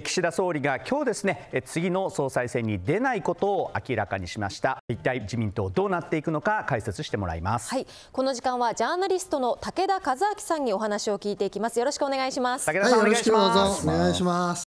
岸田総理が今日ですね次の総裁選に出ないことを明らかにしました一体自民党どうなっていくのか解説してもらいますはいこの時間はジャーナリストの武田和明さんにお話を聞いていきますよろしくお願いします武田さん、はい、お願いしますお願いします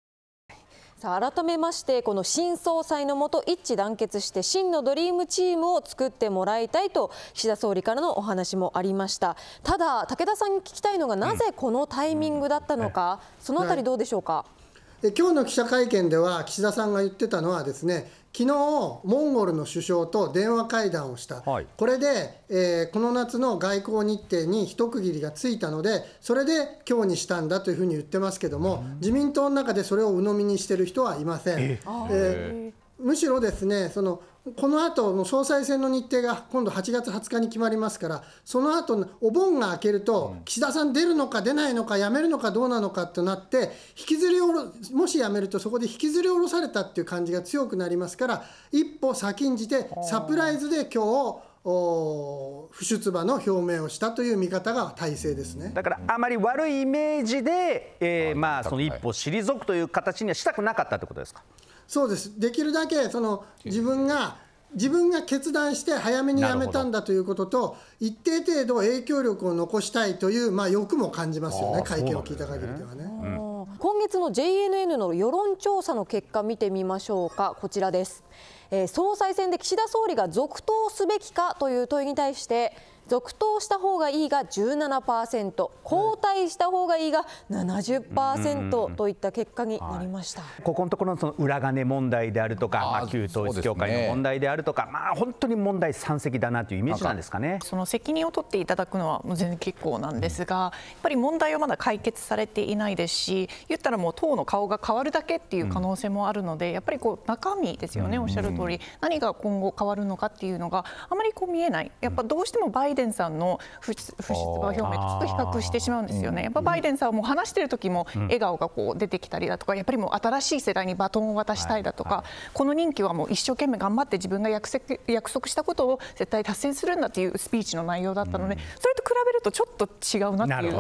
さあ改めましてこの新総裁のもと一致団結して真のドリームチームを作ってもらいたいと岸田総理からのお話もありましたただ武田さんに聞きたいのがなぜこのタイミングだったのか、うんうん、そのあたりどうでしょうか、はいで今日の記者会見では岸田さんが言ってたのはですね昨日モンゴルの首相と電話会談をした、はい、これで、えー、この夏の外交日程に一区切りがついたので、それで今日にしたんだというふうに言ってますけども、自民党の中でそれを鵜呑みにしてる人はいません。えー、えー、むしろですねそのこの後の総裁選の日程が今度8月20日に決まりますから、その後お盆が明けると、岸田さん出るのか出ないのか、辞めるのかどうなのかとなって、引きずりおろ、もし辞めると、そこで引きずり下ろされたっていう感じが強くなりますから、一歩先んじて、サプライズで今日お不出馬の表明をしたという見方が大勢ですねだからあまり悪いイメージで、えー、まあその一歩退くという形にはしたくなかったということですか。そうですできるだけその自分が自分が決断して早めに辞めたんだということと、一定程度影響力を残したいという、まあ、欲も感じますよね、会見を聞いた限りではね。ねうん、今月の JNN の世論調査の結果、見てみましょうか、こちらです、えー、総裁選で岸田総理が続投すべきかという問いに対して、続投した方がいいが17%、交代した方がいいが70%といった結果になりました、はい、ここのところの裏金問題であるとか、まあ、旧統一教会の問題であるとか、ね、まあ、本当に問題山積だなというイメージなんですかねその責任を取っていただくのは全然結構なんですが、やっぱり問題はまだ解決されていないですし、言ったらもう党の顔が変わるだけっていう可能性もあるので、やっぱりこう中身ですよね、おっしゃる通り、何が今後変わるのかっていうのがあまりこう見えない。やっぱどうしても倍イデンさんの不出馬表明とちょっと比較してしまうんですよね。やっぱバイデンさんはも話してる時も笑顔がこう出てきたりだとか、やっぱりもう新しい世代にバトンを渡したいだとか、この任期はもう一生懸命頑張って自分が約束約束したことを絶対達成するんだっていうスピーチの内容だったので、それと比べるとちょっと違うなっていう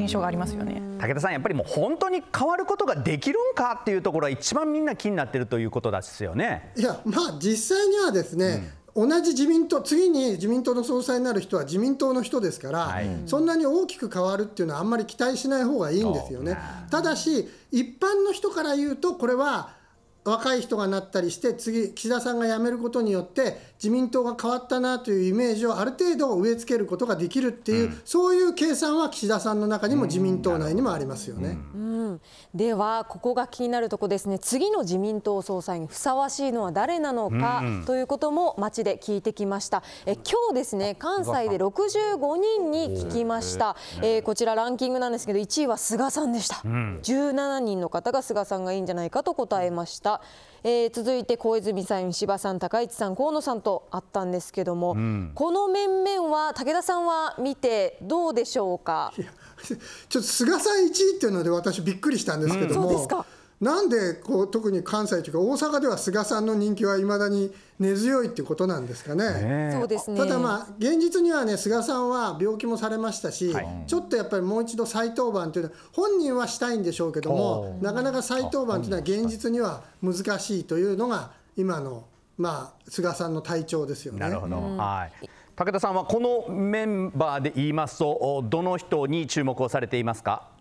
印象がありますよね。武田さんやっぱりもう本当に変わることができるんかっていうところは一番みんな気になってるということですよね。いやまあ実際にはですね、うん同じ自民党、次に自民党の総裁になる人は自民党の人ですから、はい、そんなに大きく変わるっていうのは、あんまり期待しない方がいいんですよね。ただし、一般の人から言うと、これは若い人がなったりして次岸田さんが辞めることによって自民党が変わったなというイメージをある程度植え付けることができるっていう、うん、そういう計算は岸田さんの中にも自民党内にもありますよね、うん、うん、ではここが気になるとこですね次の自民党総裁にふさわしいのは誰なのか、ということも街で聞いてきましたえ今日ですね関西で65人に聞きました、えー、こちらランキングなんですけど1位は菅さんでした、17人の方が菅さんがいいんじゃないかと答えましたえー、続いて小泉さん、石破さん、高市さん、河野さんとあったんですけども、うん、この面々は、武田さんは見て、どうでしょうかちょっと菅さん1位っていうので、私、びっくりしたんですけども。うんなんでこう特に関西というか大阪では菅さんの人気はいまだに根強いってことなんですかね。そうですねただまあ現実にはね菅さんは病気もされましたし、はい、ちょっとやっぱりもう一度再登板というのは本人はしたいんでしょうけどもなかなか再登板というのは現実には難しいというのが今のまあ菅さんの体調ですよね。なるほど、うん、はい武田さんはこのメンバーで言いますとどの人に注目をされていますか。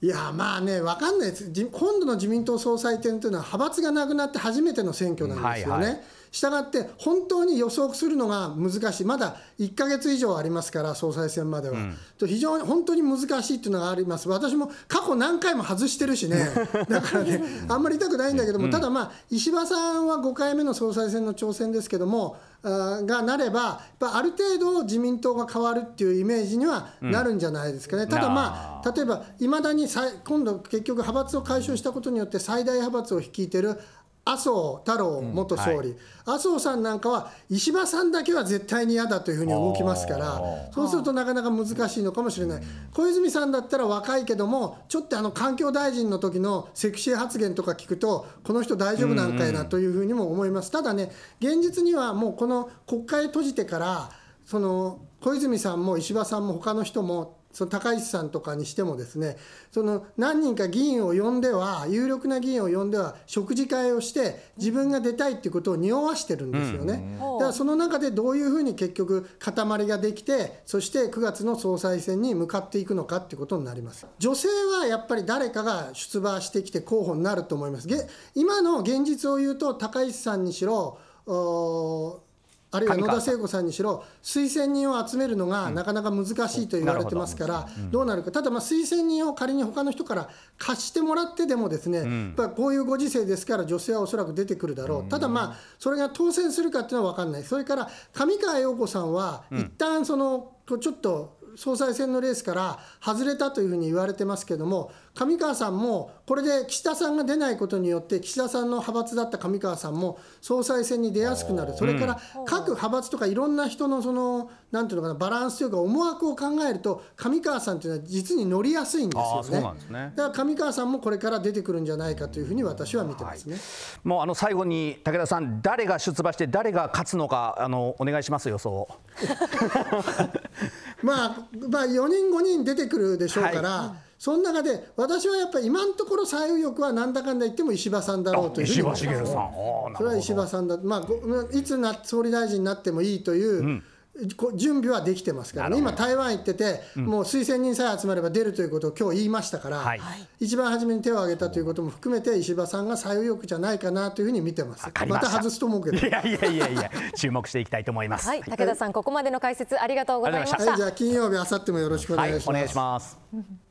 いやまあね、分かんないです、今度の自民党総裁選というのは、派閥がなくなって初めての選挙なんですよね。はいはいしたがって、本当に予測するのが難しい、まだ1か月以上ありますから、総裁選までは。と、うん、非常に本当に難しいというのがあります、私も過去何回も外してるしね、だからね、あんまり痛くないんだけども、ただまあ、石破さんは5回目の総裁選の挑戦ですけども、がなれば、ある程度自民党が変わるっていうイメージにはなるんじゃないですかね、うん、ただまあ、例えばいまだに今度、結局、派閥を解消したことによって、最大派閥を率いてる麻生太郎元総理、うんはい、麻生さんなんかは、石破さんだけは絶対に嫌だというふうに動きますから、そうするとなかなか難しいのかもしれない、小泉さんだったら若いけども、ちょっとあの環境大臣の時のセクシー発言とか聞くと、この人大丈夫なんかやなというふうにも思います、ただね、現実にはもうこの国会閉じてから、その小泉さんも石破さんも他の人もその高市さんとかにしてもですねその何人か議員を呼んでは有力な議員を呼んでは食事会をして自分が出たいっていうことを匂わしてるんですよね、うん、だからその中でどういうふうに結局塊ができてそして9月の総裁選に向かっていくのかってことになります女性はやっぱり誰かが出馬してきて候補になると思います今の現実を言うと高市さんにしろあるいは野田聖子さんにしろ、推薦人を集めるのがなかなか難しいと言われてますから、どうなるか、ただ、推薦人を仮に他の人から貸してもらってでも、ですね、こういうご時世ですから、女性はおそらく出てくるだろう、ただまあ、それが当選するかっていうのは分かんない、それから上川陽子さんは、一旦その、ちょっと総裁選のレースから外れたというふうに言われてますけども、上川さんも、これで岸田さんが出ないことによって、岸田さんの派閥だった上川さんも、総裁選に出やすくなる、それから各派閥とかいろんな人のその、なんていうのかな、バランスというか、思惑を考えると、上川さんというのは実に乗りやすいんですよね。ねだから上川さんもこれから出てくるんじゃないかというふうに私は見てますね、はい、もうあの最後に、武田さん、誰が出馬して、誰が勝つのか、あのお願いします、予想を。まあ、まあ4人、5人出てくるでしょうから、はい、その中で私はやっぱり今のところ最右翼はなんだかんだ言っても石破さんだろうというふうに思います、それは石破さんだ、まあ、いつな総理大臣になってもいいという、うん準備はできてますからね、今、台湾行ってて、もう推薦人さえ集まれば出るということを今日言いましたから、はい、一番初めに手を挙げたということも含めて、石破さんが左右翼じゃないかなというふうに見てます。ままた外すと思うけど。いやいやいやいや、注目していきたいと思います。はい、武田さん、ここまでの解説ありがとうございました。はい、じゃあ金曜日、あさってもよろしくお願いします。はい、お願いします。